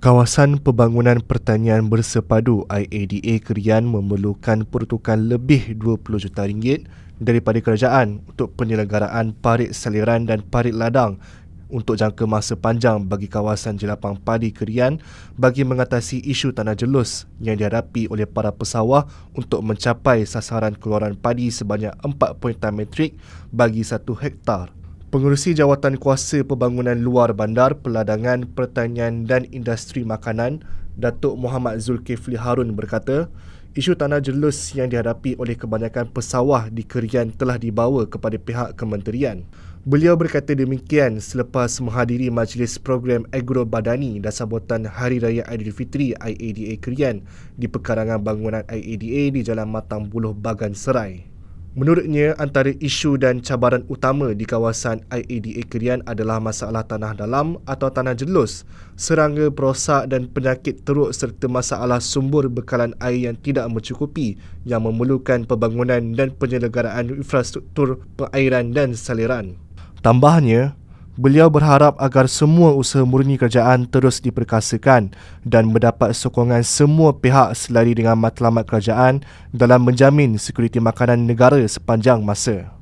Kawasan Pembangunan Pertanian Bersepadu IADA Kerian memerlukan peruntukan lebih 20 juta ringgit daripada kerajaan untuk penyelenggaraan parit saliran dan parit ladang untuk jangka masa panjang bagi kawasan jelapang padi Kerian bagi mengatasi isu tanah jelus yang dihadapi oleh para pesawah untuk mencapai sasaran keluaran padi sebanyak 4.3 metrik bagi 1 hektar. Pengurusi Jawatan Kuasa Pembangunan Luar Bandar, Peladangan, Pertanian dan Industri Makanan, Datuk Muhammad Zulkifli Harun berkata, isu tanah jelus yang dihadapi oleh kebanyakan pesawah di Kerian telah dibawa kepada pihak kementerian. Beliau berkata demikian selepas menghadiri majlis program Agro Badani dan sambutan Hari Raya Aidilfitri IADA Kerian di pekarangan bangunan IADA di Jalan Matang Buloh Bagan Serai. Menurutnya, antara isu dan cabaran utama di kawasan IADA Kerian adalah masalah tanah dalam atau tanah jelus, serangga perosak dan penyakit teruk serta masalah sumber bekalan air yang tidak mencukupi yang memerlukan pembangunan dan penyelenggaraan infrastruktur pengairan dan saliran. Tambahnya, Beliau berharap agar semua usaha murni kerajaan terus diperkasakan dan mendapat sokongan semua pihak selari dengan matlamat kerajaan dalam menjamin sekuriti makanan negara sepanjang masa.